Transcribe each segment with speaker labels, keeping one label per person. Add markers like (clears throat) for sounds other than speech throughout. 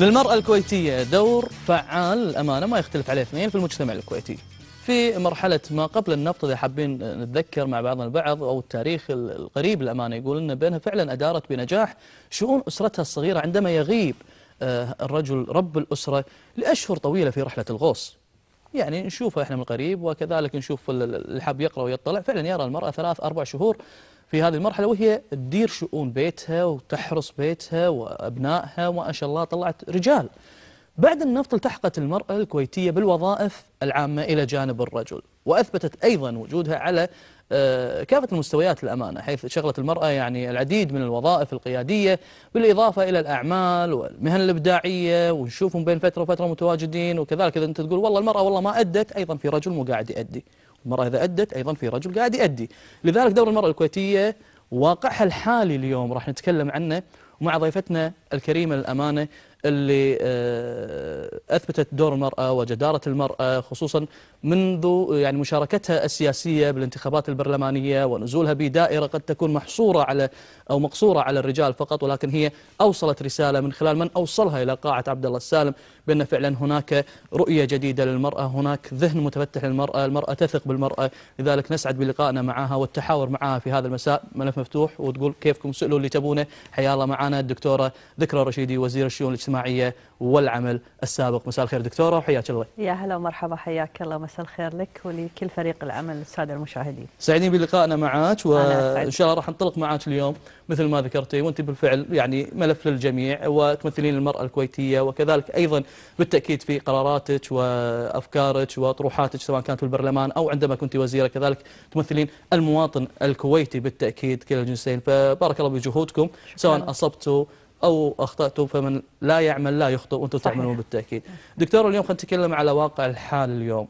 Speaker 1: للمرأة الكويتية دور فعال الأمانة ما يختلف عليه اثنين في المجتمع الكويتي في مرحلة ما قبل النفط إذا حابين نتذكر مع بعضنا البعض أو التاريخ القريب الأمانة يقول أن بينها فعلا أدارت بنجاح شؤون أسرتها الصغيرة عندما يغيب آه، الرجل رب الأسرة لأشهر طويلة في رحلة الغوص يعني نشوفه احنا من قريب وكذلك نشوف اللي حاب يقرا ويطلع فعلا يرى المراه ثلاث اربع شهور في هذه المرحلة وهي تدير شؤون بيتها وتحرص بيتها وأبنائها وما شاء الله طلعت رجال بعد النفط التحقت المرأة الكويتية بالوظائف العامة إلى جانب الرجل وأثبتت أيضا وجودها على آه، كافة المستويات الأمانة حيث شغلت المرأة يعني العديد من الوظائف القيادية بالإضافة إلى الأعمال والمهن الإبداعية ونشوفهم بين فترة وفترة متواجدين وكذلك إذا أنت تقول والله المرأة والله ما أدت أيضا في رجل مو قاعد يأدي المرأة إذا أدت أيضا في رجل قاعد يأدي لذلك دور المرأة الكويتية واقعها الحالي اليوم راح نتكلم عنه ومع ضيفتنا الكريمة للأمانة اللي آه، أثبتت دور المرأة وجدارة المرأة خصوصا منذ يعني مشاركتها السياسية بالانتخابات البرلمانية ونزولها بدائرة قد تكون محصورة على أو مقصورة على الرجال فقط ولكن هي أوصلت رسالة من خلال من أوصلها إلى قاعة عبد الله السالم بأن فعلا هناك رؤية جديدة للمرأة هناك ذهن متفتح للمرأة المرأة تثق بالمرأة لذلك نسعد بلقائنا معها والتحاور معها في هذا المساء ملف مفتوح وتقول كيفكم سألوا اللي تبونه حيا الله معنا الدكتورة ذكرى رشيدي وزير الشؤون الاجتماعية والعمل السابق مساء الخير دكتورة وحياك الله
Speaker 2: يا هلا ومرحبا حياك الله مساء الخير لك ولكل فريق العمل السادة المشاهدين
Speaker 1: سعيدين بلقائنا معك وإن شاء الله راح نطلق معك اليوم مثل ما ذكرتي وأنت بالفعل يعني ملف للجميع وتمثلين المرأة الكويتية وكذلك أيضا بالتأكيد في قراراتك وأفكارك وطروحاتك سواء كانت في البرلمان أو عندما كنت وزيرة كذلك تمثلين المواطن الكويتي بالتأكيد كلا الجنسين فبارك الله بجهودكم سواء أصبتوا أو أخطأتوا فمن لا يعمل لا يخطئ وأنتم تعملون بالتأكيد دكتور اليوم خلينا نتكلم على واقع الحال اليوم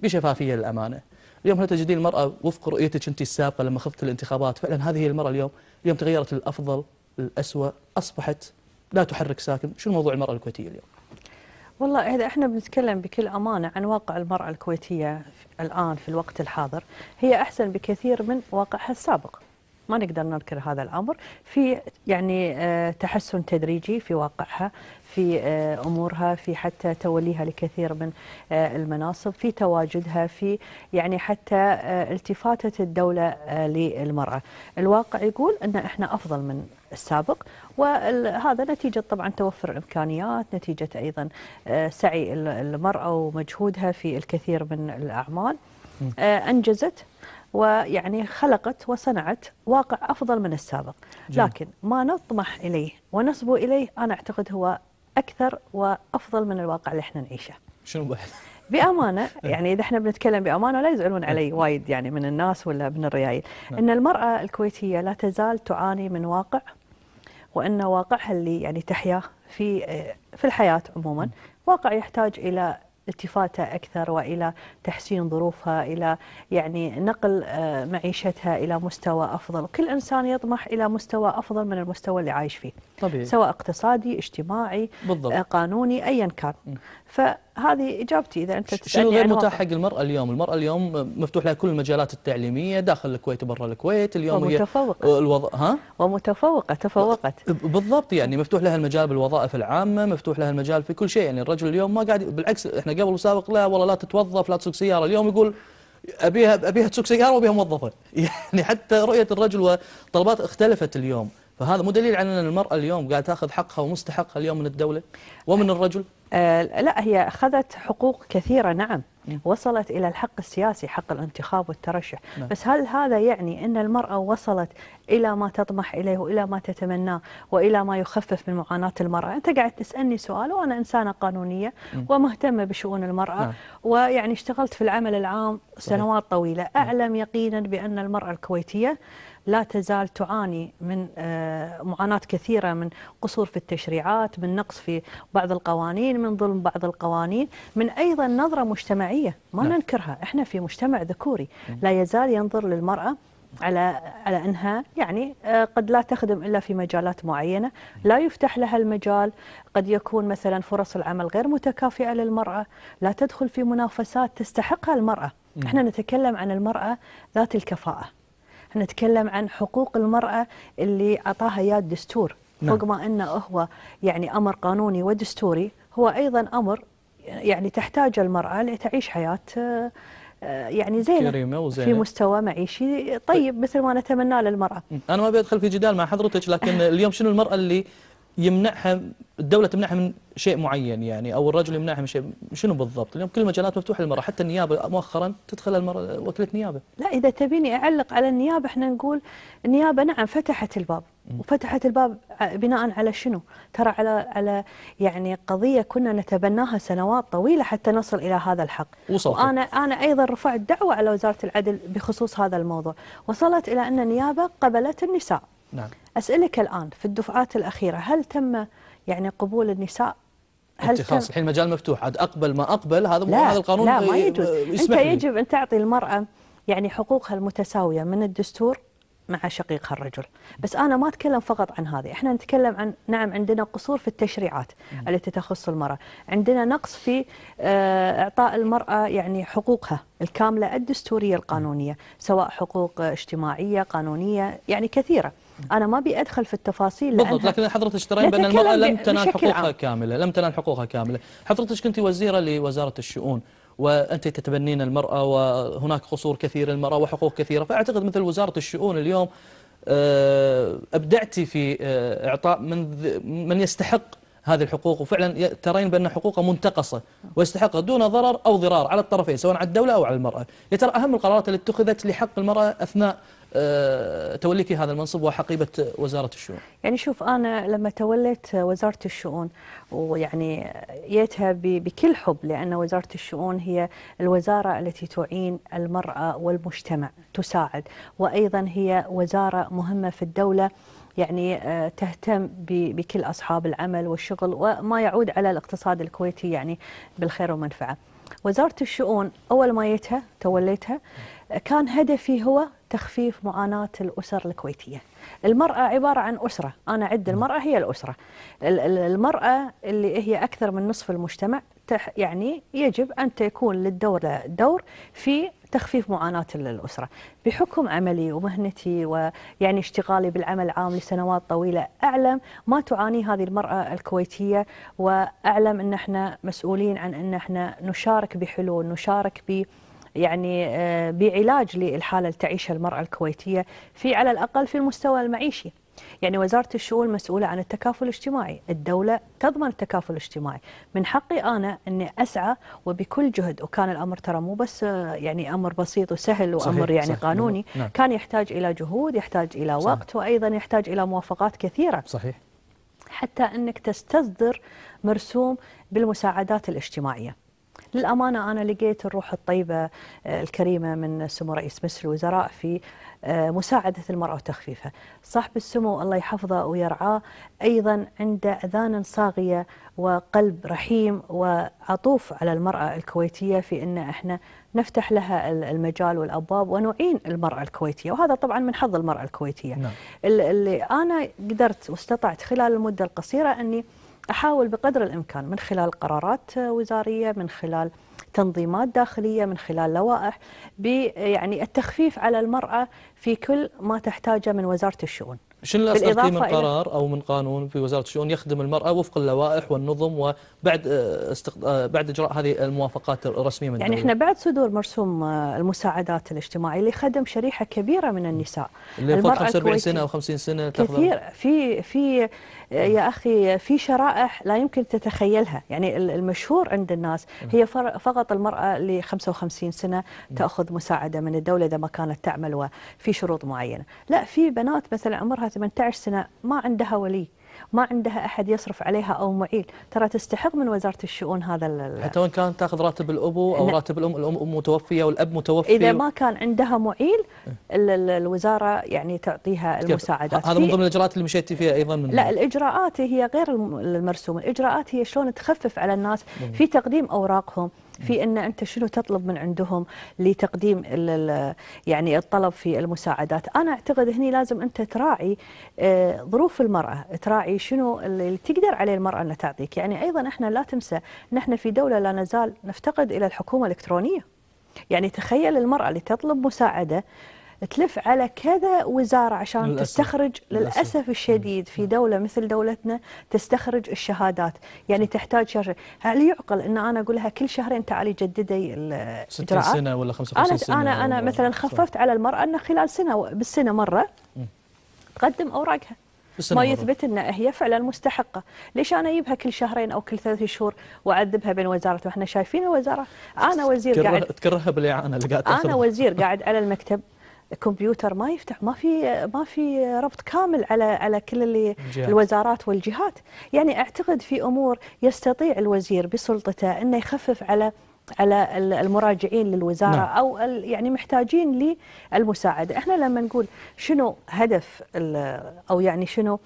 Speaker 1: بشفافية للأمانة اليوم هل تجدين المرأة وفق رؤيتك أنت السابقة لما خضت الانتخابات فعلا هذه المرأة اليوم اليوم تغيرت الأفضل الأسوأ أصبحت لا تحرك ساكن شو موضوع المرأة الكويتية اليوم
Speaker 2: والله إذا احنا بنتكلم بكل أمانة عن واقع المرأة الكويتية الآن في الوقت الحاضر هي أحسن بكثير من واقعها السابق ما نقدر ننكر هذا الامر في يعني آه، تحسن تدريجي في واقعها في آه، امورها في حتى توليها لكثير من آه، المناصب في تواجدها في يعني حتى التفاته الدوله للمراه الواقع يقول ان احنا افضل من السابق وهذا نتيجة طبعا توفر الإمكانيات نتيجة أيضا سعي المرأة ومجهودها في الكثير من الأعمال أنجزت ويعني خلقت وصنعت واقع أفضل من السابق جميل. لكن ما نطمح إليه ونصبو إليه أنا أعتقد هو أكثر وأفضل من الواقع اللي احنا نعيشه شنو بامانه (laughs) إيه. يعني اذا احنا بنتكلم بامانه لا يزعلون علي إيه. وايد يعني من الناس ولا من الريايل نعم. ان المراه الكويتيه لا تزال تعاني من واقع وان واقعها اللي يعني تحياه في آه، في الحياه عموما نعم. واقع يحتاج الى التفاتها أكثر وإلى تحسين ظروفها إلى يعني نقل آه، معيشتها إلى مستوى أفضل كل إنسان يطمح إلى مستوى أفضل من المستوى اللي عايش فيه طبيعي. سواء اقتصادي اجتماعي بالضبط. آه، قانوني أيا كان م. هذه اجابتي اذا انت تسالني شنو غير متاح حق
Speaker 1: المراه اليوم؟ المراه اليوم مفتوح لها كل المجالات التعليميه داخل الكويت وبرا الكويت اليوم ومتفوقة هي آه، الوض... ها؟ ومتفوقه تفوقت بالضبط يعني مفتوح لها المجال بالوظائف العامه، مفتوح لها المجال في كل شيء يعني الرجل اليوم ما قاعد بالعكس احنا قبل وسابق لا والله لا تتوظف لا تسوق سياره، اليوم يقول ابيها ابيها تسوق سياره وابيها موظفه، (laughs) يعني حتى رؤيه الرجل وطلبات اختلفت اليوم. فهذا مو دليل على أن المرأة اليوم قاعدة تأخذ حقها ومستحقها اليوم من الدولة ومن أه، الرجل آه لا هي أخذت حقوق
Speaker 2: كثيرة نعم. نعم وصلت إلى الحق السياسي حق الانتخاب والترشح نعم. بس هل هذا يعني أن المرأة وصلت إلى ما تطمح إليه وإلى ما تتمناه وإلى ما يخفف من معاناة المرأة أنت قاعد تسألني سؤال وأنا إنسانة قانونية نعم. ومهتمة بشؤون المرأة نعم. ويعني اشتغلت في العمل العام سنوات طويلة نعم. أعلم يقينا بأن المرأة الكويتية لا تزال تعاني من آه، معاناة كثيرة من قصور في التشريعات من نقص في بعض القوانين من ظلم بعض القوانين من أيضا نظرة مجتمعية ما نعم. ننكرها احنا في مجتمع ذكوري نعم. لا يزال ينظر للمرأة على على انها يعني آه، قد لا تخدم الا في مجالات معينه، لا يفتح لها المجال، قد يكون مثلا فرص العمل غير متكافئه للمراه، لا تدخل في منافسات تستحقها المراه، نعم. احنا نتكلم عن المراه ذات الكفاءه. نتكلم عن حقوق المرأة اللي أعطاها إياه الدستور نعم. فوق ما أنه هو يعني أمر قانوني ودستوري هو أيضا أمر يعني تحتاج المرأة لتعيش حياة آه، آه، يعني زينة وزينة في مستوى معيشي طيب, طيب. مثل ما نتمناه للمرأة
Speaker 1: أنا ما ادخل في جدال مع حضرتك لكن اليوم شنو المرأة اللي يمنعها الدولة تمنعها من شيء معين يعني أو الرجل يمنعها من شيء شنو بالضبط اليوم كل المجالات مفتوحة للمرأة حتى النيابة مؤخرا تدخل المرأة نيابة
Speaker 2: لا إذا تبيني أعلق على النيابة احنا نقول النيابة نعم فتحت الباب وفتحت الباب بناء على شنو ترى على على يعني قضية كنا نتبناها سنوات طويلة حتى نصل إلى هذا الحق وصلت. وأنا أنا أيضا رفعت دعوة على وزارة العدل بخصوص هذا الموضوع وصلت إلى أن النيابة قبلت النساء نعم أسألك الآن في الدفعات الأخيرة هل تم يعني قبول النساء هل خلاص
Speaker 1: الحين مجال مفتوح عاد أقبل ما أقبل هذا مو هذا القانون لا ما يجوز أنت يجب
Speaker 2: أن تعطي المرأة يعني حقوقها المتساوية من الدستور مع شقيقها الرجل بس أنا ما أتكلم فقط عن هذه إحنا نتكلم عن نعم عندنا قصور في التشريعات مم. التي تخص المرأة عندنا نقص في آه، إعطاء المرأة يعني حقوقها الكاملة الدستورية القانونية سواء حقوق اجتماعية قانونية يعني كثيرة انا ما ابي ادخل في التفاصيل بالضبط لكن حضرتك ترين بان المراه لم تنال حقوقها عام.
Speaker 1: كامله لم تنال حقوقها كامله حضرتك كنت وزيره لوزاره الشؤون وأنت تتبنين المرأة وهناك قصور كثير للمرأة وحقوق كثيرة فأعتقد مثل وزارة الشؤون اليوم آه، أبدعتي في آه، إعطاء من من يستحق هذه الحقوق وفعلا ترين بأن حقوقه منتقصة ويستحقها دون ضرر أو ضرار على الطرفين سواء على الدولة أو على المرأة يا ترى أهم القرارات اللي اتخذت لحق المرأة أثناء آه، توليك هذا المنصب وحقيبة وزارة الشؤون
Speaker 2: يعني شوف أنا لما توليت وزارة الشؤون ويعني جيتها بكل حب لأن وزارة الشؤون هي الوزارة التي تعين المرأة والمجتمع تساعد وأيضا هي وزارة مهمة في الدولة يعني آه، تهتم بكل أصحاب العمل والشغل وما يعود على الاقتصاد الكويتي يعني بالخير والمنفعة وزارة الشؤون أول ما جيتها توليتها كان هدفي هو تخفيف معاناة الأسر الكويتية المرأة عبارة عن أسرة أنا عد المرأة هي الأسرة المرأة اللي هي أكثر من نصف المجتمع يعني يجب أن تكون للدولة دور في تخفيف معاناة الأسرة بحكم عملي ومهنتي ويعني اشتغالي بالعمل العام لسنوات طويلة أعلم ما تعاني هذه المرأة الكويتية وأعلم أن احنا مسؤولين عن أن احنا نشارك بحلول نشارك ب يعني آه، بعلاج للحالة اللي تعيشها المرأة الكويتية في على الأقل في المستوى المعيشي يعني وزارة الشؤون مسؤولة عن التكافل الاجتماعي الدولة تضمن التكافل الاجتماعي من حقي أنا أني أسعى وبكل جهد وكان الأمر ترى مو بس يعني أمر بسيط وسهل وأمر صحيح يعني صحيح قانوني نعم. نعم. كان يحتاج إلى جهود يحتاج إلى صحيح. وقت وأيضا يحتاج إلى موافقات كثيرة صحيح حتى أنك تستصدر مرسوم بالمساعدات الاجتماعية للأمانة أنا لقيت الروح الطيبة آه، الكريمة من سمو رئيس مجلس الوزراء في آه، مساعدة المرأة وتخفيفها صاحب السمو الله يحفظه ويرعاه أيضا عنده أذان صاغية وقلب رحيم وعطوف على المرأة الكويتية في أن إحنا نفتح لها المجال والأبواب ونعين المرأة الكويتية وهذا طبعا من حظ المرأة الكويتية نعم. اللي أنا قدرت واستطعت خلال المدة القصيرة أني احاول بقدر الامكان من خلال قرارات وزاريه من خلال تنظيمات داخليه من خلال لوائح يعني التخفيف على المراه في كل ما تحتاجه من وزاره الشؤون. شنو اللي من قرار
Speaker 1: او من قانون في وزاره الشؤون يخدم المراه وفق اللوائح والنظم وبعد آه، استق... آه، بعد اجراء هذه الموافقات الرسميه من يعني احنا
Speaker 2: بعد صدور مرسوم آه، المساعدات الاجتماعيه اللي خدم شريحه كبيره من
Speaker 1: النساء اللي فوق 45 سنه او 50 سنه كثير
Speaker 2: في في يا أخي في شرائح لا يمكن تتخيلها يعني المشهور عند الناس هي فقط المرأة ل 55 سنة تأخذ مساعدة من الدولة إذا ما كانت تعمل وفي شروط معينة لا في بنات مثلا عمرها 18 سنة ما عندها ولي ما عندها أحد يصرف عليها أو معيل ترى تستحق من وزارة الشؤون هذا حتى
Speaker 1: وإن كانت تأخذ راتب الأبو أو راتب الأم الأم متوفية والأب متوفي إذا ما
Speaker 2: كان عندها معيل إيه. الوزارة يعني تعطيها المساعدات هذا من ضمن
Speaker 1: الإجراءات اللي مشيتي فيها أيضا من لا
Speaker 2: الإجراءات هي غير المرسومة الإجراءات هي شلون تخفف على الناس في تقديم أوراقهم في ان انت شنو تطلب من عندهم لتقديم يعني الطلب في المساعدات، انا اعتقد هني لازم انت تراعي آه، ظروف المراه، تراعي شنو اللي تقدر عليه المراه انها تعطيك، يعني ايضا احنا لا تنسى نحن في دوله لا نزال نفتقد الى الحكومه الالكترونيه. يعني تخيل المرأة اللي تطلب مساعدة تلف على كذا وزارة عشان للأسف. تستخرج للأسف, للأسف الشديد في دولة مثل دولتنا تستخرج الشهادات يعني تحتاج شهر هل يعقل أن أنا أقول لها كل شهرين تعالي جددي الإجراءات سنة ولا
Speaker 1: 55 سنة أنا, أنا مثلا خففت
Speaker 2: على المرأة أنه خلال سنة بالسنة مرة تقدم أوراقها ما يثبت ان هي فعلا مستحقه، ليش انا اجيبها كل شهرين او كل ثلاث شهور واعذبها بين وزارات واحنا شايفين الوزاره انا وزير قاعد
Speaker 1: تكرهها بالاعانه اللي قاعد انا وزير
Speaker 2: قاعد على المكتب الكمبيوتر ما يفتح ما في ما في ربط كامل على على كل اللي الوزارات والجهات يعني اعتقد في امور يستطيع الوزير بسلطته انه يخفف على على المراجعين للوزاره نعم. او يعني محتاجين للمساعده احنا لما نقول شنو هدف او يعني شنو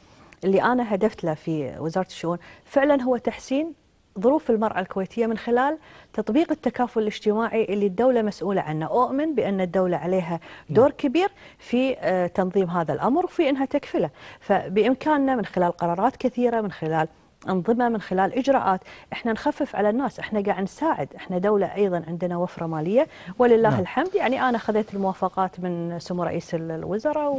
Speaker 2: اللي انا هدفت له في وزاره الشؤون فعلا هو تحسين ظروف المرأة الكويتية من خلال تطبيق التكافل الاجتماعي اللي الدولة مسؤولة عنه أؤمن بأن الدولة عليها دور نعم. كبير في آه، تنظيم هذا الأمر وفي أنها تكفله فبإمكاننا من خلال قرارات كثيرة من خلال أنظمة من خلال إجراءات إحنا نخفف على الناس إحنا قاعد نساعد إحنا دولة أيضا عندنا وفرة مالية ولله نعم. الحمد يعني أنا خذيت الموافقات من سمو رئيس الوزراء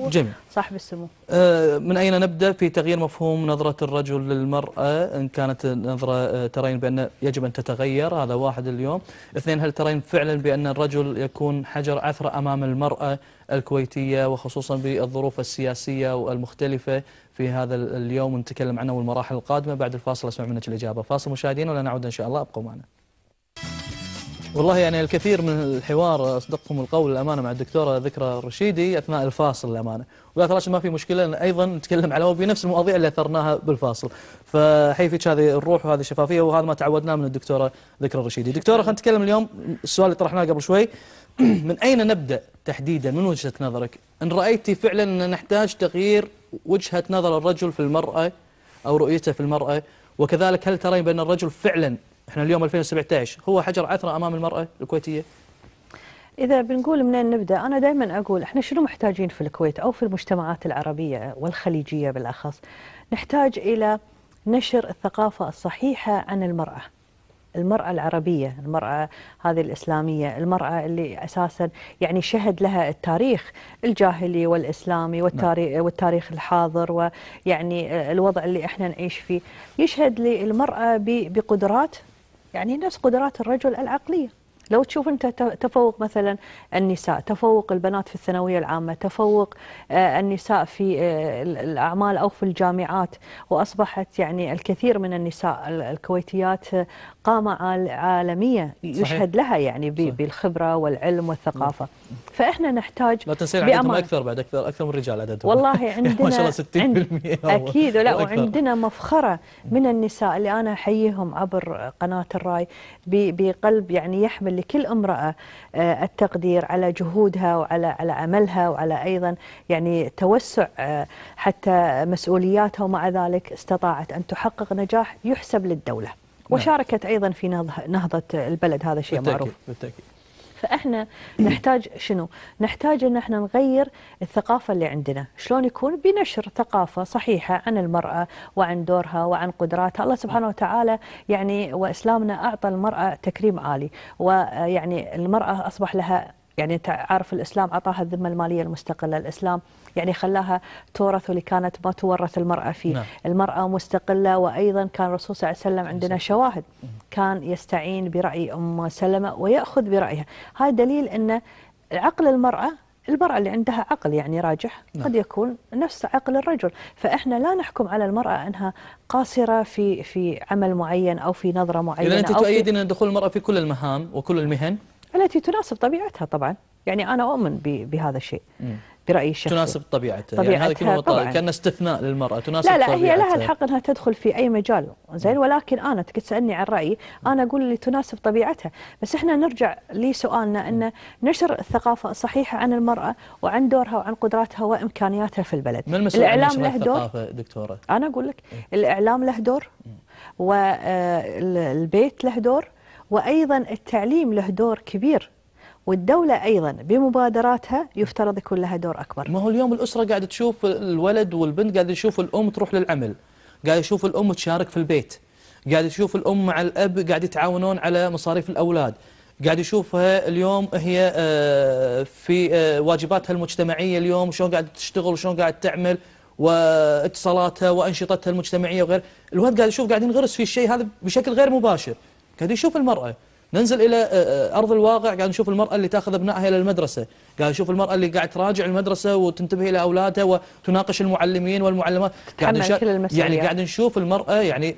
Speaker 2: وصاحب السمو
Speaker 1: آه من أين نبدأ في تغيير مفهوم نظرة الرجل للمرأة إن كانت نظرة آه، ترين بأن يجب أن تتغير هذا واحد اليوم اثنين هل ترين فعلا بأن الرجل يكون حجر عثرة أمام المرأة الكويتية وخصوصا بالظروف السياسية والمختلفة في هذا اليوم ونتكلم عنه والمراحل القادمة بعد الفاصل أسمع منك الإجابة فاصل مشاهدين ولا نعود إن شاء الله أبقوا معنا والله يعني الكثير من الحوار أصدقكم القول الأمانة مع الدكتورة ذكرى الرشيدي أثناء الفاصل الأمانة ولا راشد ما في مشكلة أن أيضا نتكلم على بنفس المواضيع اللي أثرناها بالفاصل فحي فيك هذه الروح وهذه الشفافية وهذا ما تعودناه من الدكتورة ذكرى الرشيدي دكتورة خلينا نتكلم اليوم السؤال اللي طرحناه قبل شوي (clears throat) من أين نبدأ تحديدا من وجهة نظرك إن رأيتي فعلا أن نحتاج تغيير وجهة نظر الرجل في المرأة أو رؤيته في المرأة وكذلك هل ترين بأن الرجل فعلا احنا اليوم 2017 هو حجر عثرة أمام المرأة الكويتية
Speaker 2: إذا بنقول منين نبدأ أنا دائما أقول إحنا شنو محتاجين في الكويت أو في المجتمعات العربية والخليجية بالأخص نحتاج إلى نشر الثقافة الصحيحة عن المرأة المرأة العربية المرأة هذه الإسلامية المرأة اللي أساسا يعني شهد لها التاريخ الجاهلي والإسلامي نعم. والتاريخ, والتاريخ الحاضر ويعني الوضع اللي إحنا نعيش فيه يشهد للمرأة بقدرات يعني نفس قدرات الرجل العقلية لو تشوف انت تفوق مثلا النساء تفوق البنات في الثانويه العامه تفوق آه، النساء في آه، الاعمال او في الجامعات واصبحت يعني الكثير من النساء الكويتيات قامة عالمية يشهد صحيح. لها يعني بالخبرة والعلم والثقافة فاحنا نحتاج لا تنسين عددهم أكثر
Speaker 1: بعد أكثر أكثر من الرجال عددهم والله عندنا (laughs) ما شاء الله 60% عند أكيد لا وعندنا
Speaker 2: مفخرة من النساء اللي أنا أحييهم عبر قناة الراي بقلب يعني يحمل لكل امرأة آه، التقدير على جهودها وعلى على عملها وعلى أيضا يعني توسع آه، حتى مسؤولياتها ومع ذلك استطاعت أن تحقق نجاح يحسب للدولة نعم. وشاركت أيضا في نهضة البلد هذا شيء بالتأكيد معروف بالتأكيد فاحنا نحتاج شنو؟ نحتاج ان احنا نغير الثقافه اللي عندنا، شلون يكون؟ بنشر ثقافه صحيحه عن المراه وعن دورها وعن قدراتها، الله سبحانه وتعالى يعني واسلامنا اعطى المراه تكريم عالي، ويعني المراه اصبح لها يعني انت عارف الاسلام اعطاها الذمه الماليه المستقله، الاسلام يعني خلاها تورث اللي كانت ما تورث المراه فيه، نعم. المراه مستقله وايضا كان الرسول صلى الله عليه وسلم عندنا شواهد كان يستعين براي ام سلمه وياخذ برايها، هذا دليل ان عقل المراه المرأة اللي عندها عقل يعني راجح نعم. قد يكون نفس عقل الرجل فإحنا لا نحكم على المرأة أنها قاصرة في في عمل معين أو في نظرة معينة إذا أنت تؤيدين
Speaker 1: أن دخول المرأة في كل المهام وكل المهن
Speaker 2: التي تناسب طبيعتها طبعا يعني أنا أؤمن بهذا الشيء برأيي الشخصي تناسب يعني
Speaker 1: طبيعتها, طبيعتها يعني هذا كلمة طبعاً. كان استثناء للمرأة تناسب لا لا طبيعتها. هي لها الحق
Speaker 2: أنها تدخل في أي مجال زين ولكن أنا تسألني عن رأيي أنا أقول اللي تناسب طبيعتها بس إحنا نرجع لسؤالنا أن نشر الثقافة الصحيحة عن المرأة وعن دورها وعن قدراتها وإمكانياتها في
Speaker 1: البلد من المسؤول الإعلام له دور دكتورة
Speaker 2: أنا أقول لك إيه. الإعلام له دور والبيت آه، له دور وأيضا التعليم له دور كبير والدولة أيضا بمبادراتها يفترض يكون لها دور أكبر ما
Speaker 1: هو اليوم الأسرة قاعدة تشوف الولد والبنت قاعدة تشوف الأم تروح للعمل قاعدة تشوف الأم تشارك في البيت قاعدة تشوف الأم مع الأب قاعد يتعاونون على مصاريف الأولاد قاعد يشوفها اليوم هي آه، في آه، واجباتها المجتمعية اليوم شلون قاعد تشتغل وشلون قاعد تعمل واتصالاتها وأنشطتها المجتمعية وغير الولد قاعد يشوف قاعد ينغرس في الشيء هذا بشكل غير مباشر قاعد يشوف المرأة ننزل إلى آه، آه، أرض الواقع قاعد نشوف المرأة اللي تأخذ أبنائها إلى المدرسة قاعد نشوف المرأة اللي قاعد تراجع المدرسة وتنتبه إلى أولادها وتناقش المعلمين والمعلمات قاعد يعني قاعد نشوف المرأة يعني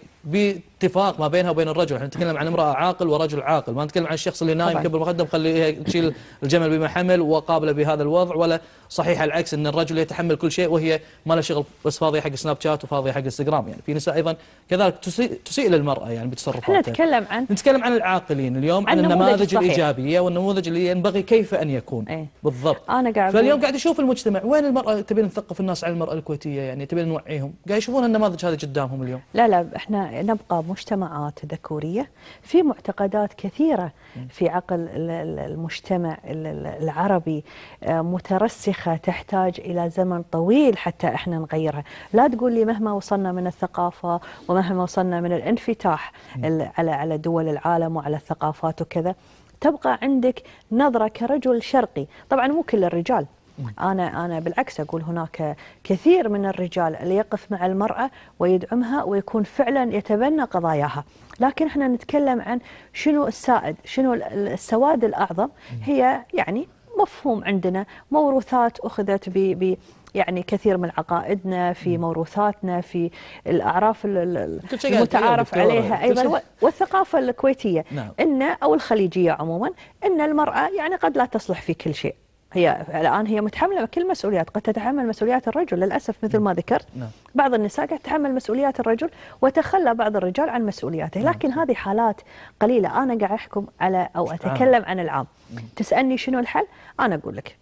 Speaker 1: اتفاق ما بينها وبين الرجل احنا نتكلم عن امرأة عاقل ورجل عاقل ما نتكلم عن الشخص اللي نايم قبل مقدم خليه تشيل الجمل بما حمل وقابله بهذا الوضع ولا صحيح العكس ان الرجل يتحمل كل شيء وهي ما لها شغل بس فاضيه حق سناب شات وفاضيه حق انستغرام يعني في نساء ايضا كذلك تسيء, تسيء للمراه يعني بتصرفاتها نتكلم عن نتكلم عن العاقلين اليوم عن, عن النماذج الايجابيه والنموذج اللي ينبغي كيف ان يكون ايه؟ بالضبط انا قاعد فاليوم قاعد اشوف المجتمع وين المراه تبين نثقف الناس على المراه الكويتيه يعني تبين نوعيهم قاعد يشوفون النماذج هذه قدامهم اليوم
Speaker 2: لا لا احنا نبقى مجتمعات ذكورية في معتقدات كثيرة في عقل المجتمع العربي آه، مترسخة تحتاج إلى زمن طويل حتى إحنا نغيرها لا تقول لي مهما وصلنا من الثقافة ومهما وصلنا من الانفتاح على على دول العالم وعلى الثقافات وكذا تبقى عندك نظرة كرجل شرقي طبعا مو كل الرجال انا انا بالعكس اقول هناك كثير من الرجال اللي يقف مع المراه ويدعمها ويكون فعلا يتبنى قضاياها، لكن احنا نتكلم عن شنو السائد، شنو السواد الاعظم هي يعني مفهوم عندنا موروثات اخذت ب يعني كثير من عقائدنا في موروثاتنا في الاعراف المتعارف عليها ايضا والثقافه الكويتيه نعم. ان او الخليجيه عموما ان المراه يعني قد لا تصلح في كل شيء هي الآن هي متحملة كل مسؤوليات قد تتحمل مسؤوليات الرجل للأسف مثل ما ذكرت نعم. بعض النساء قد تتحمل مسؤوليات الرجل وتخلى بعض الرجال عن مسؤولياته نعم، لكن هذه حالات قليلة أنا قاعد أحكم على أو أتكلم عن العام تسألني شنو الحل أنا أقول لك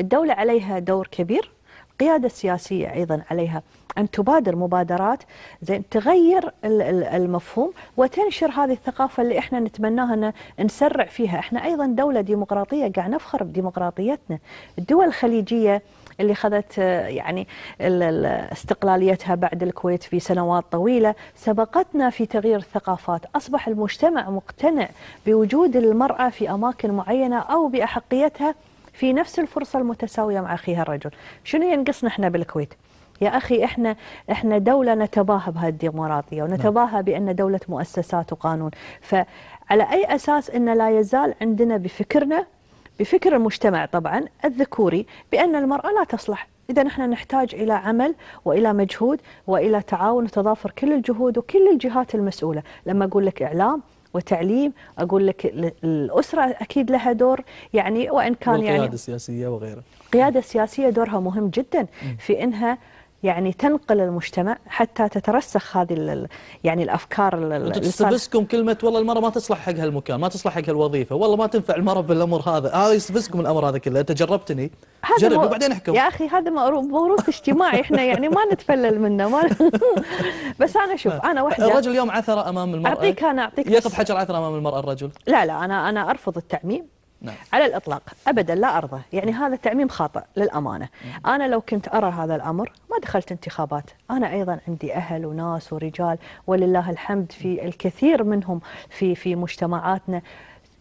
Speaker 2: الدولة عليها دور كبير القيادة السياسية أيضا عليها أن تبادر مبادرات زين تغير المفهوم وتنشر هذه الثقافة اللي احنا نتمناها أن نسرع فيها احنا أيضا دولة ديمقراطية قاعد نفخر بديمقراطيتنا الدول الخليجية اللي اخذت يعني استقلاليتها بعد الكويت في سنوات طويله سبقتنا في تغيير الثقافات، اصبح المجتمع مقتنع بوجود المراه في اماكن معينه او باحقيتها في نفس الفرصة المتساوية مع أخيها الرجل شنو ينقصنا إحنا بالكويت يا أخي إحنا إحنا دولة نتباهى بهذه الديمقراطية ونتباهى بأن دولة مؤسسات وقانون فعلى أي أساس أن لا يزال عندنا بفكرنا بفكر المجتمع طبعا الذكوري بأن المرأة لا تصلح إذا نحن نحتاج إلى عمل وإلى مجهود وإلى تعاون وتضافر كل الجهود وكل الجهات المسؤولة لما أقول لك إعلام وتعليم اقول لك الاسره اكيد لها دور يعني وان كان يعني قياده
Speaker 1: سياسيه وغيره
Speaker 2: قياده سياسيه دورها مهم جدا في انها آه يعني تنقل المجتمع حتى تترسخ هذه يعني الافكار تسبسكم
Speaker 1: كلمه والله المراه ما تصلح حق هالمكان ما تصلح حق هالوظيفه والله ما تنفع المراه بالامر هذا هذا آه يستفزكم الامر هذا كله انت جربتني جرب وبعدين احكم يا
Speaker 2: اخي هذا موروث اجتماعي احنا يعني ما نتفلل منه ما (laughs) بس انا شوف انا واحده الرجل اليوم
Speaker 1: عثر امام المراه اعطيك انا اعطيك يقف حجر عثر امام المراه الرجل
Speaker 2: لا لا انا انا ارفض التعميم نعم. على الإطلاق أبدا لا أرضى يعني نعم. هذا تعميم خاطئ للأمانة نعم. أنا لو كنت أرى هذا الأمر ما دخلت انتخابات أنا أيضا عندي أهل وناس ورجال ولله الحمد في الكثير منهم في, في مجتمعاتنا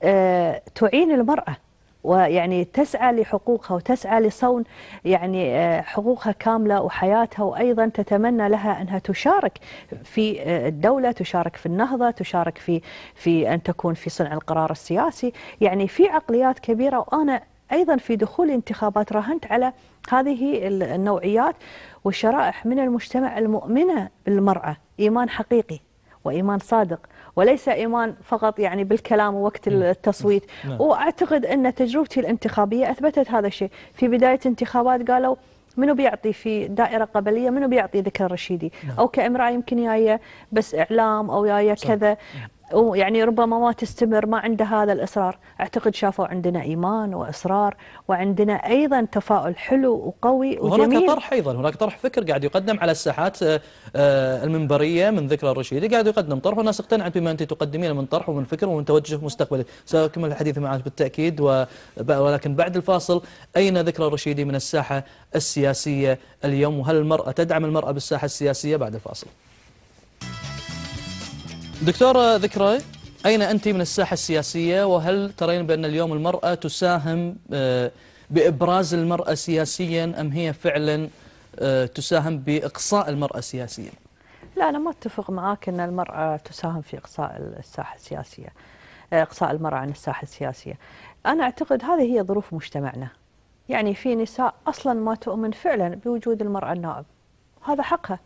Speaker 2: أه تعين المرأة ويعني تسعى لحقوقها وتسعى لصون يعني آه، حقوقها كاملة وحياتها وأيضا تتمنى لها أنها تشارك في آه، الدولة تشارك في النهضة تشارك في, في أن تكون في صنع القرار السياسي يعني في عقليات كبيرة وأنا أيضا في دخول انتخابات راهنت على هذه النوعيات والشرائح من المجتمع المؤمنة بالمرأة إيمان حقيقي وإيمان صادق وليس إيمان فقط يعني بالكلام ووقت التصويت نعم. وأعتقد أن تجربتي الانتخابية أثبتت هذا الشيء في بداية انتخابات قالوا منو بيعطي في دائره قبليه منو بيعطي ذكر رشيدي نعم. او كامراه يمكن جايه بس اعلام او جايه كذا ويعني ربما ما تستمر ما عنده هذا الإصرار أعتقد شافوا عندنا إيمان وإصرار وعندنا أيضا تفاؤل حلو وقوي وجميل وهناك طرح
Speaker 1: أيضا هناك طرح فكر قاعد يقدم على الساحات آه، آه، المنبرية من ذكرى الرشيدي قاعد يقدم طرح والناس اقتنعت بما أنت تقدمين من طرح ومن فكر ومن توجه مستقبلي سأكمل الحديث معك بالتأكيد ولكن بعد الفاصل أين ذكرى الرشيدي من الساحة السياسية اليوم وهل المرأة تدعم المرأة بالساحة السياسية بعد الفاصل دكتورة ذكرى أين أنت من الساحة السياسية وهل ترين بأن اليوم المرأة تساهم آه، بإبراز المرأة سياسيا أم هي فعلا آه، تساهم بإقصاء المرأة سياسيا
Speaker 2: لا أنا ما أتفق معك أن المرأة تساهم في إقصاء الساحة السياسية آه، إقصاء المرأة عن الساحة السياسية أنا أعتقد هذه هي ظروف مجتمعنا يعني في نساء أصلا ما تؤمن فعلا بوجود المرأة النائب هذا حقها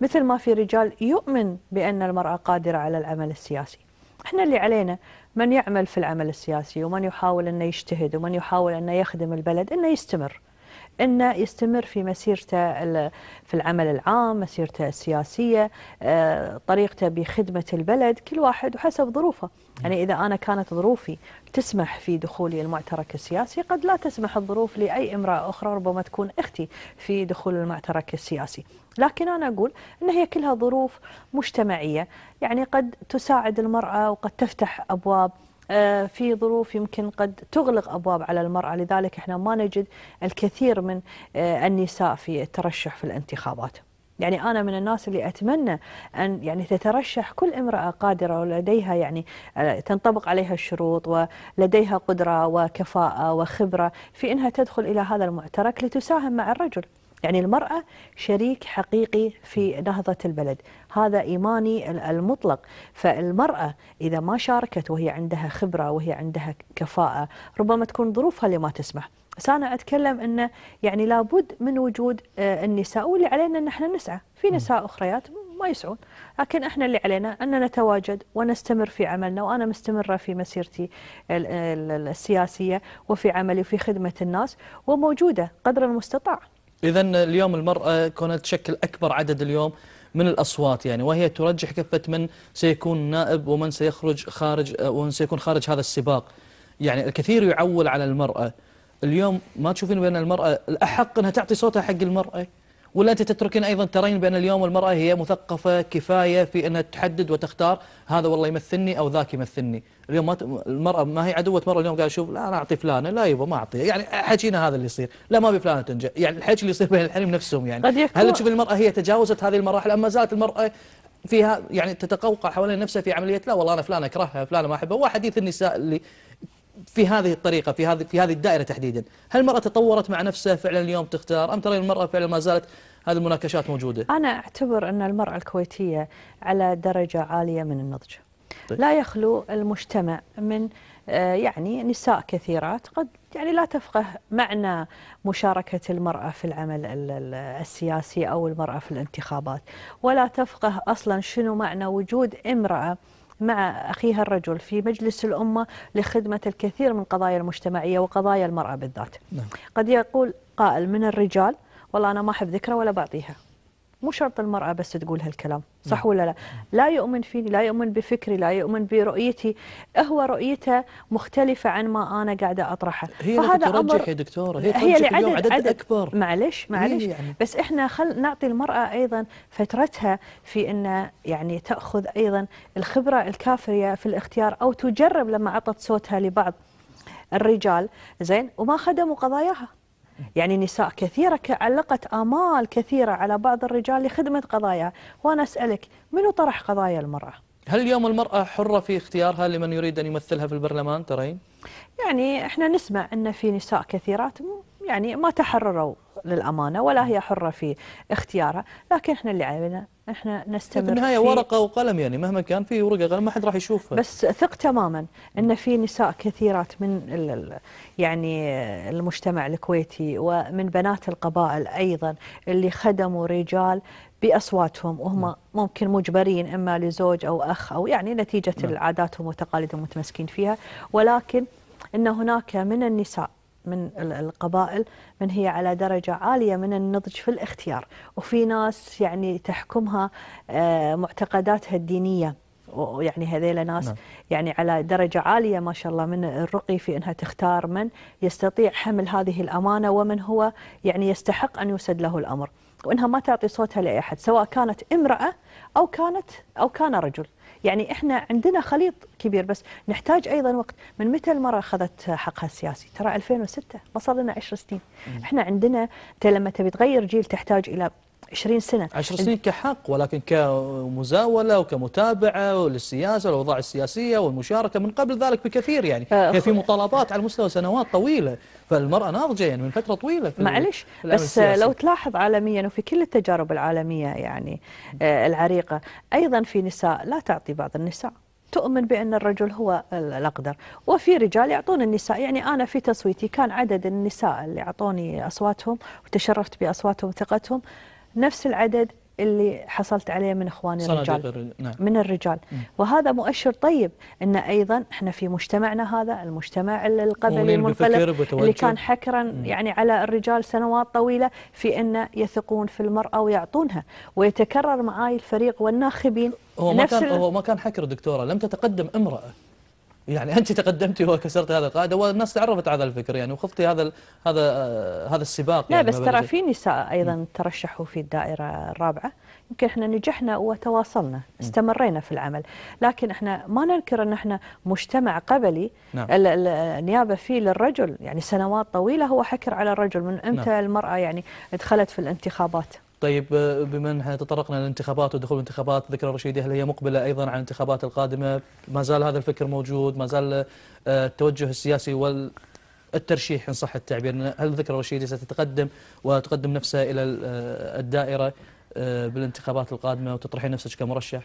Speaker 2: مثل ما في رجال يؤمن بأن المرأة قادرة على العمل السياسي احنا اللي علينا من يعمل في العمل السياسي ومن يحاول أن يجتهد ومن يحاول أن يخدم البلد أنه يستمر أنه يستمر في مسيرته في العمل العام مسيرته السياسية آه، طريقته بخدمة البلد كل واحد وحسب ظروفه يعني إذا أنا كانت ظروفي تسمح في دخولي المعترك السياسي قد لا تسمح الظروف لأي امرأة أخرى ربما تكون أختي في دخول المعترك السياسي لكن أنا أقول أن هي كلها ظروف مجتمعية يعني قد تساعد المرأة وقد تفتح أبواب آه، في ظروف يمكن قد تغلق أبواب على المرأة لذلك احنا ما نجد الكثير من آه، النساء في الترشح في الانتخابات يعني أنا من الناس اللي أتمنى أن يعني تترشح كل امرأة قادرة ولديها يعني آه، تنطبق عليها الشروط ولديها قدرة وكفاءة وخبرة في أنها تدخل إلى هذا المعترك لتساهم مع الرجل يعني المرأة شريك حقيقي في نهضة البلد هذا إيماني المطلق فالمرأة إذا ما شاركت وهي عندها خبرة وهي عندها كفاءة ربما تكون ظروفها اللي ما تسمح بس أنا أتكلم أنه يعني لابد من وجود آه، النساء واللي علينا أن احنا نسعى في نساء أخريات ما يسعون لكن احنا اللي علينا ان نتواجد ونستمر في عملنا وانا مستمره في مسيرتي السياسيه وفي عملي وفي خدمه الناس وموجوده قدر المستطاع
Speaker 1: إذا اليوم المرأة كونت تشكل أكبر عدد اليوم من الأصوات يعني وهي ترجح كفة من سيكون نائب ومن سيخرج خارج ومن سيكون خارج هذا السباق يعني الكثير يعول على المرأة اليوم ما تشوفين بأن المرأة الأحق أنها تعطي صوتها حق المرأة ولا أنت تتركين أيضا ترين بأن اليوم المرأة هي مثقفة كفاية في أنها تحدد وتختار هذا والله يمثلني أو ذاك يمثلني اليوم المرأة ما هي عدوة مرة اليوم قاعد أشوف لا أنا أعطي فلانة لا يبا ما أعطيها يعني حكينا هذا اللي يصير لا ما بفلانة تنجح يعني الحكي اللي يصير بين الحريم نفسهم يعني هل تشوف المرأة هي تجاوزت هذه المراحل أم ما زالت المرأة فيها يعني تتقوقع حوالين نفسها في عملية لا والله أنا فلانة أكرهها فلانة ما أحبها وحديث النساء اللي في هذه الطريقة في هذه في هذه الدائرة تحديدا هل المرأة تطورت مع نفسها فعلا اليوم تختار أم ترى المرأة فعلا ما زالت هذه المناقشات موجودة
Speaker 2: أنا أعتبر أن المرأة الكويتية على درجة عالية من النضج طيب. لا يخلو المجتمع من آه، يعني نساء كثيرات قد يعني لا تفقه معنى مشاركة المرأة في العمل السياسي أو المرأة في الانتخابات ولا تفقه أصلا شنو معنى وجود امرأة مع أخيها الرجل في مجلس الأمة لخدمة الكثير من قضايا المجتمعية وقضايا المرأة بالذات نعم. قد يقول قائل من الرجال والله أنا ما أحب ذكرى ولا بعطيها مو شرط المرأة بس تقول هالكلام صح نعم. ولا لا لا يؤمن فيني لا يؤمن بفكري لا يؤمن برؤيتي هو رؤيته مختلفة عن ما أنا قاعدة أطرحه هي فهذا ترجح أمر يا دكتورة هي, هي لعدد عدد, عدد أكبر معلش معلش يعني. بس إحنا خل نعطي المرأة أيضا فترتها في أن يعني تأخذ أيضا الخبرة الكافية في الاختيار أو تجرب لما عطت صوتها لبعض الرجال زين وما خدموا قضاياها يعني نساء كثيرة علقت آمال كثيرة على بعض الرجال لخدمة قضايا وأنا أسألك منو طرح قضايا المرأة؟
Speaker 1: هل اليوم المرأة حرة في اختيارها لمن يريد أن يمثلها في البرلمان ترين؟
Speaker 2: يعني احنا نسمع أن في نساء كثيرات يعني ما تحرروا للامانه ولا هي حره في اختيارها لكن احنا اللي علينا احنا نستمر في النهايه ورقه
Speaker 1: وقلم يعني مهما كان في ورقه وقلم ما حد راح يشوفها بس
Speaker 2: ثق تماما ان في نساء كثيرات من يعني المجتمع الكويتي ومن بنات القبائل ايضا اللي خدموا رجال باصواتهم وهم ممكن مجبرين اما لزوج او اخ او يعني نتيجه م. العادات والتقاليد المتمسكين فيها ولكن ان هناك من النساء من القبائل من هي على درجة عالية من النضج في الاختيار وفي ناس يعني تحكمها آه، معتقداتها الدينية ويعني هذيل ناس نعم. يعني على درجة عالية ما شاء الله من الرقي في أنها تختار من يستطيع حمل هذه الأمانة ومن هو يعني يستحق أن يسد له الأمر وأنها ما تعطي صوتها لأي أحد سواء كانت امرأة أو كانت أو كان رجل يعني احنا عندنا خليط كبير بس نحتاج ايضا وقت من متى المراه اخذت حقها السياسي ترى 2006 ما صار لنا 10 سنين احنا عندنا لما تبي تغير جيل تحتاج الى 20 سنة 10 سنين
Speaker 1: كحق ولكن كمزاولة وكمتابعة للسياسة والأوضاع السياسية والمشاركة من قبل ذلك بكثير يعني آه، هي في مطالبات على مستوى سنوات طويلة فالمرأة ناضجة يعني من فترة طويلة معلش بس السياسي. لو
Speaker 2: تلاحظ عالميا وفي كل التجارب العالمية يعني آه، العريقة أيضا في نساء لا تعطي بعض النساء تؤمن بأن الرجل هو الأقدر وفي رجال يعطون النساء يعني أنا في تصويتي كان عدد النساء اللي أعطوني أصواتهم وتشرفت بأصواتهم وثقتهم نفس العدد اللي حصلت عليه من اخواني الرجال نعم. من الرجال مم. وهذا مؤشر طيب ان ايضا احنا في مجتمعنا هذا المجتمع القبلي المنفلت اللي كان حكرا يعني على الرجال سنوات طويله في ان يثقون في المراه ويعطونها ويتكرر معاي الفريق والناخبين
Speaker 1: هو ما كان هو ما كان حكر دكتوره لم تتقدم امراه يعني أنت تقدمتي وكسرت هذا القاعدة والناس تعرفت على هذا الفكر يعني وخضتي هذا هذا آه، هذا السباق لا يعني بس ترى في
Speaker 2: نساء أيضا ترشحوا في الدائرة الرابعة يمكن احنا نجحنا وتواصلنا استمرينا في العمل لكن احنا ما ننكر ان احنا مجتمع قبلي نعم. النيابه فيه للرجل يعني سنوات طويله هو حكر على الرجل من نعم. امتى نعم. المراه يعني دخلت في الانتخابات
Speaker 1: طيب آه، بما ان تطرقنا للانتخابات ودخول الانتخابات ذكرى رشيدي هل هي مقبله ايضا على الانتخابات القادمه؟ ما زال هذا الفكر موجود؟ ما زال آه، التوجه السياسي والترشيح ان صح التعبير، هل ذكرى رشيدي ستتقدم وتقدم نفسها الى آه، الدائره بالانتخابات القادمه وتطرحين نفسك كمرشح؟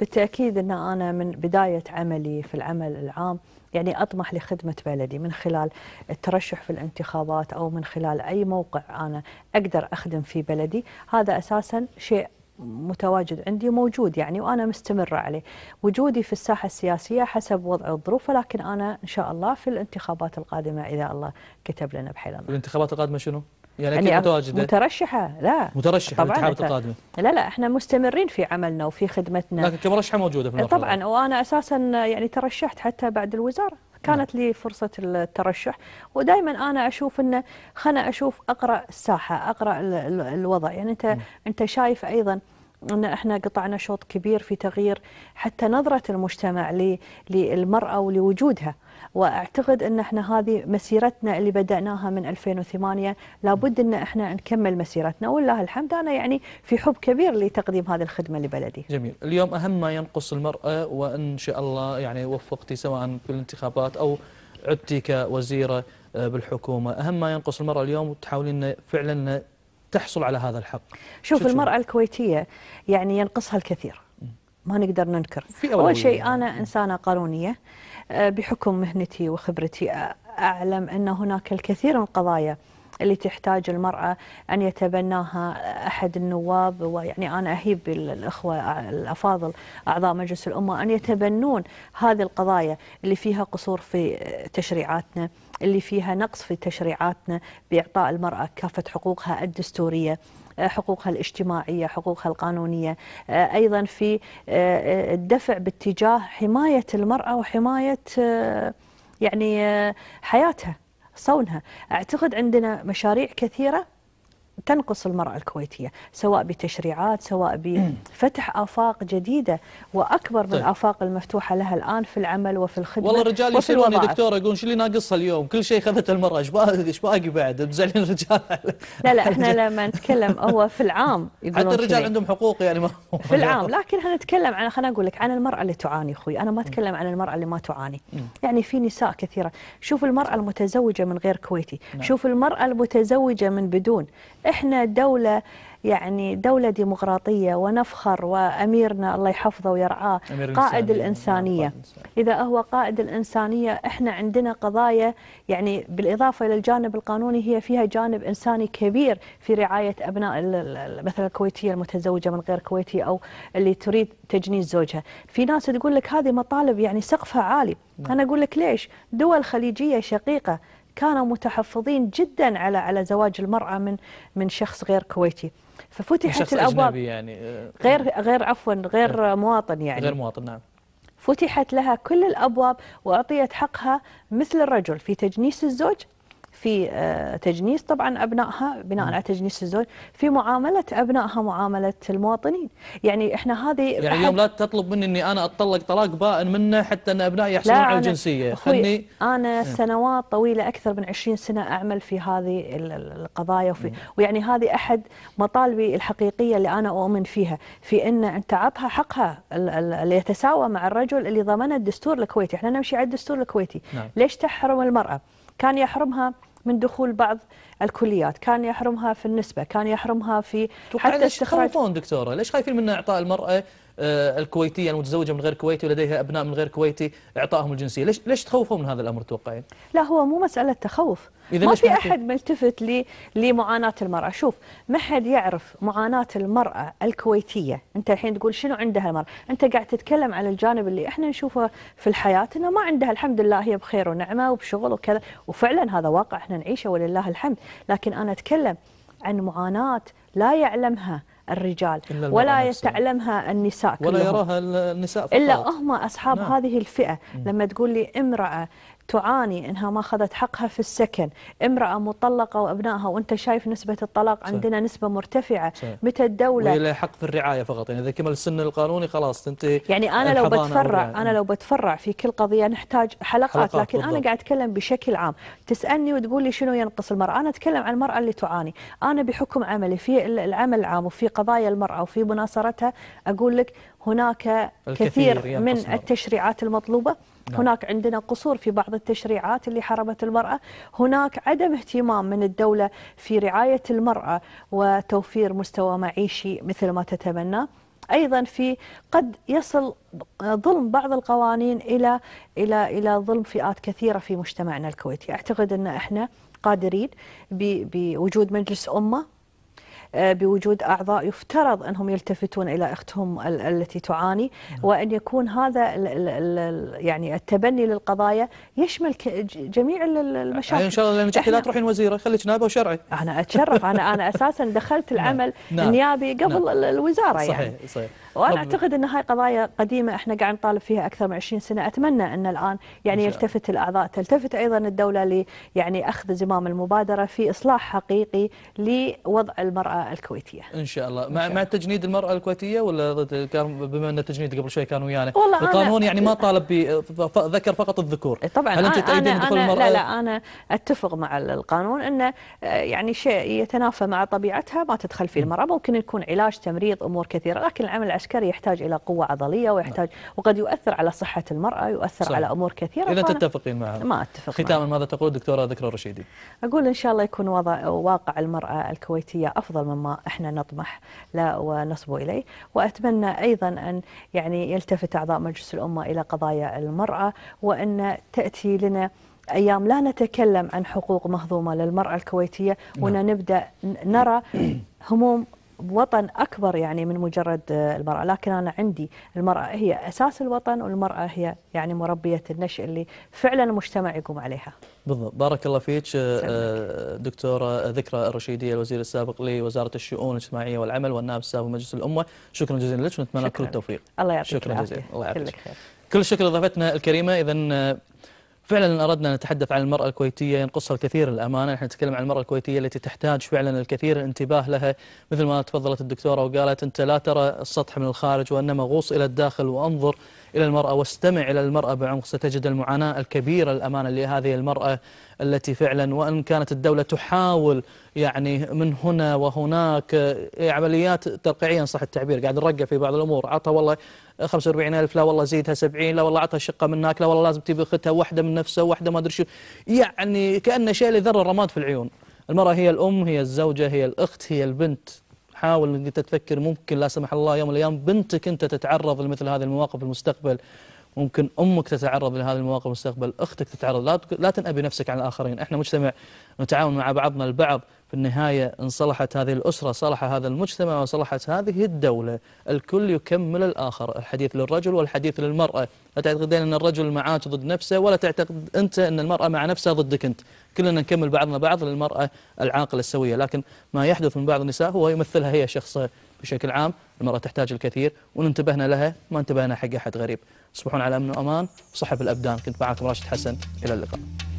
Speaker 2: بالتاكيد ان انا من بدايه عملي في العمل العام يعني أطمح لخدمة بلدي من خلال الترشح في الانتخابات أو من خلال أي موقع أنا أقدر أخدم في بلدي هذا أساسا شيء متواجد عندي موجود يعني وانا مستمره عليه، وجودي في الساحه السياسيه حسب وضع الظروف ولكن انا ان شاء الله في الانتخابات القادمه اذا الله كتب لنا بحيل الله.
Speaker 1: الانتخابات القادمه شنو؟ يعني أكيد متواجدة مترشحة
Speaker 2: لا مترشحة طبعا القادمة لا لا احنا مستمرين في عملنا وفي خدمتنا لكن
Speaker 1: كمرشحة موجودة في المرحلة طبعا
Speaker 2: وأنا أساسا يعني ترشحت حتى بعد الوزارة كانت نعم. لي فرصة الترشح ودائما أنا أشوف أنه خلنا أشوف أقرأ الساحة أقرأ الوضع يعني أنت, م. نعم. أنت شايف أيضا أن إحنا قطعنا شوط كبير في تغيير حتى نظرة المجتمع للمرأة ولوجودها واعتقد ان احنا هذه مسيرتنا اللي بداناها من 2008 لابد ان احنا نكمل مسيرتنا والله الحمد انا يعني في حب كبير لتقديم هذه الخدمه لبلدي.
Speaker 1: جميل، اليوم اهم ما ينقص المراه وان شاء الله يعني وفقتي سواء في الانتخابات او عدتي كوزيره آه، بالحكومه، اهم ما ينقص المراه اليوم وتحاولين فعلا تحصل على هذا الحق
Speaker 2: شوف المرأة الكويتية يعني ينقصها الكثير ما نقدر ننكر أول شيء يعني. أنا إنسانة قانونية آه، بحكم مهنتي وخبرتي أعلم أن هناك الكثير من القضايا اللي تحتاج المرأة أن يتبناها أحد النواب ويعني أنا أهيب بالأخوة آه، الأفاضل أعضاء مجلس الأمة أن يتبنون هذه القضايا اللي فيها قصور في تشريعاتنا اللي فيها نقص في تشريعاتنا بإعطاء المرأة كافة حقوقها الدستورية آه، حقوقها الاجتماعية حقوقها القانونية آه، أيضا في آه، الدفع باتجاه حماية المرأة وحماية يعني حياتها صونها أعتقد عندنا مشاريع كثيرة تنقص المرأة الكويتية سواء بتشريعات سواء بفتح (clears throat) آفاق جديدة وأكبر من طيب. الآفاق المفتوحة لها الآن في العمل وفي الخدمة والله الرجال يسألوني دكتورة يقولون
Speaker 1: شو اللي ناقصها اليوم كل شيء خذته المرأة ايش باقي باقي بعد مزعلين الرجال لا لا احنا (laughs)
Speaker 2: لما نتكلم هو في العام يقولون حتى الرجال عندهم
Speaker 1: حقوق يعني ما (laughs) في العام (laughs)
Speaker 2: لكن احنا نتكلم عن خليني أقول لك عن المرأة اللي تعاني أخوي أنا ما أتكلم عن المرأة اللي ما تعاني يعني في نساء كثيرة شوف المرأة المتزوجة من غير كويتي نعم. شوف المرأة المتزوجة من بدون احنا دولة يعني دولة ديمقراطية ونفخر وأميرنا الله يحفظه ويرعاه قائد الإنسانية إذا هو قائد الإنسانية إحنا عندنا قضايا يعني بالإضافة إلى الجانب القانوني هي فيها جانب إنساني كبير في رعاية أبناء مثلا الكويتية المتزوجة من غير كويتي أو اللي تريد تجنيس زوجها في ناس تقول لك هذه مطالب يعني سقفها عالي نعم. أنا أقول لك ليش دول خليجية شقيقة كانوا متحفظين جدا على على زواج المرأة من من شخص غير كويتي ففتحت الابواب
Speaker 1: يعني آه، غير
Speaker 2: غير عفوا غير إيه. مواطن يعني غير مواطن نعم فتحت لها كل الابواب واعطيت حقها مثل الرجل في تجنيس الزوج في آه، تجنيس طبعا ابنائها بناء على تجنيس الزوج في معامله ابنائها معامله المواطنين يعني احنا هذه يعني اليوم لا
Speaker 1: تطلب مني اني انا اتطلق طلاق بائن منه حتى ان ابنائي يحصلون على الجنسيه خلني
Speaker 2: انا إيه. سنوات طويله اكثر من 20 سنه اعمل في هذه القضايا وفي ويعني هذه احد مطالبي الحقيقيه اللي انا اؤمن فيها في ان انت عطها حقها اللي يتساوى مع الرجل اللي ضمنه الدستور الكويتي احنا نمشي على الدستور الكويتي نعم. ليش تحرم المراه كان يحرمها من دخول بعض الكليات كان يحرمها في النسبة كان يحرمها في حتى استخراج
Speaker 1: دكتورة ليش خايفين من إعطاء المرأة آه، الكويتيه المتزوجه يعني من غير كويتي ولديها ابناء من غير كويتي اعطائهم الجنسيه ليش ليش تخوفوا من هذا الامر توقعين
Speaker 2: لا هو مو مساله تخوف إذا ما في احد ملتفت لي لمعاناه المراه شوف ما حد يعرف معاناه المراه الكويتيه انت الحين تقول شنو عندها المراه انت قاعد تتكلم على الجانب اللي احنا نشوفه في الحياه انه ما عندها الحمد لله هي بخير ونعمه وبشغل وكذا وفعلا هذا واقع احنا نعيشه ولله الحمد لكن انا اتكلم عن معاناه لا يعلمها الرجال ولا يتعلمها النساء كلهم ولا يراها
Speaker 1: النساء فقط. إلا هم
Speaker 2: أصحاب نعم. هذه الفئة لما تقول لي امرأة تعاني انها ما اخذت حقها في السكن، امراه مطلقه وابنائها وانت شايف نسبه الطلاق صح. عندنا نسبه مرتفعه، متى الدوله ولا
Speaker 1: لها حق في الرعايه فقط، يعني اذا كمل السن القانوني خلاص تنتهي يعني انا لو بتفرع انا لو
Speaker 2: بتفرع في كل قضيه نحتاج حلقات, حلقات لكن بالضبط. انا قاعد اتكلم بشكل عام، تسالني وتقول لي شنو ينقص المراه، انا اتكلم عن المراه اللي تعاني، انا بحكم عملي في العمل العام وفي قضايا المراه وفي مناصرتها اقول لك هناك كثير من التشريعات المطلوبه نعم. هناك عندنا قصور في بعض التشريعات اللي حرمت المرأة هناك عدم اهتمام من الدولة في رعاية المرأة وتوفير مستوى معيشي مثل ما تتمنى ايضا في قد يصل ظلم بعض القوانين الى الى الى ظلم فئات كثيره في مجتمعنا الكويتي، اعتقد ان احنا قادرين بوجود مجلس امه آه، بوجود أعضاء يفترض أنهم يلتفتون إلى أختهم التي تعاني نعم. وأن يكون هذا يعني التبني للقضايا يشمل جميع آه، المشاكل إن شاء الله لأنك لا تروحين
Speaker 1: وزيرة خليك نائبة وشرعي أنا أتشرف أنا أنا
Speaker 2: أساسا (laughs) دخلت العمل نعم. نعم. النيابي قبل الوزارة يعني صحيح
Speaker 1: صحيح وانا اعتقد
Speaker 2: ان هاي قضايا قديمه احنا قاعد نطالب فيها اكثر من 20 سنه اتمنى ان الان يعني يلتفت الاعضاء تلتفت ايضا الدوله لي يعني اخذ زمام المبادره في اصلاح حقيقي لوضع المراه الكويتيه
Speaker 1: ان شاء الله مع مع تجنيد المراه الكويتيه ولا كان بما ان تجنيد قبل شوي كان ويانا يعني. والله القانون يعني ما طالب ذكر فقط الذكور إيه، طبعا هل انت تأيدين دخول المراه لا لا
Speaker 2: انا اتفق مع القانون انه آه، يعني شيء يتنافى مع طبيعتها ما تدخل فيه المراه ممكن يكون علاج تمريض امور كثيره لكن العمل العسكري يحتاج إلى قوة عضلية ويحتاج وقد يؤثر على صحة المرأة يؤثر صحيح. على أمور كثيرة إذا تتفقين
Speaker 1: معه ما أتفق ختاما ماذا تقول دكتورة ذكرى الرشيدي
Speaker 2: أقول إن شاء الله يكون وضع واقع المرأة الكويتية أفضل مما إحنا نطمح لا ونصبو إليه وأتمنى أيضا أن يعني يلتفت أعضاء مجلس الأمة إلى قضايا المرأة وأن تأتي لنا ايام لا نتكلم عن حقوق مهضومه للمراه الكويتيه ونبدا نعم. نرى (clears throat) هموم وطن أكبر يعني من مجرد المرأة لكن أنا عندي المرأة هي أساس الوطن والمرأة هي يعني مربية النشء اللي فعلا المجتمع يقوم
Speaker 1: عليها بالضبط بارك الله فيك آه، دكتورة ذكرى الرشيدية الوزير السابق لوزارة الشؤون الاجتماعية والعمل والنائب السابق مجلس الأمة شكرا جزيلا لك ونتمنى كل التوفيق الله يعطيك شكرا جزيلا الله يعطيك كل الشكر لضيفتنا الكريمة إذا آه، فعلا إن أردنا نتحدث عن المرأة الكويتية ينقصها الكثير الامانه، نحن نتكلم عن المرأة الكويتية التي تحتاج فعلا الكثير الانتباه لها مثل ما تفضلت الدكتورة وقالت أنت لا ترى السطح من الخارج وإنما غوص إلى الداخل وانظر إلى المرأة واستمع إلى المرأة بعمق ستجد المعاناة الكبيرة الأمانة لهذه المرأة التي فعلا وإن كانت الدولة تحاول يعني من هنا وهناك إيه، عمليات ترقيعية صح التعبير قاعد نرقع في بعض الأمور عطى والله 45000 لا والله زيدها 70 لا والله اعطها شقه من هناك لا والله لازم تبي اختها واحده من نفسها واحده ما ادري شو يعني كانه شيء لذر الرماد في العيون المراه هي الام هي الزوجه هي الاخت هي البنت حاول انك تفكر ممكن لا سمح الله يوم من الايام بنتك انت تتعرض لمثل هذه المواقف في المستقبل ممكن امك تتعرض لهذه المواقف في المستقبل اختك تتعرض لا لا تنأبي نفسك عن الاخرين احنا مجتمع نتعاون مع بعضنا البعض في النهاية إن صلحت هذه الأسرة صلح هذا المجتمع وصلحت هذه الدولة الكل يكمل الآخر الحديث للرجل والحديث للمرأة لا تعتقدين أن الرجل معاك ضد نفسه ولا تعتقد أنت أن المرأة مع نفسها ضدك أنت كلنا نكمل بعضنا بعض للمرأة العاقلة السوية لكن ما يحدث من بعض النساء هو يمثلها هي شخصها بشكل عام المرأة تحتاج الكثير وننتبهنا لها ما انتبهنا حق أحد غريب صبحون على أمن وأمان وصحة الأبدان كنت معكم راشد حسن إلى اللقاء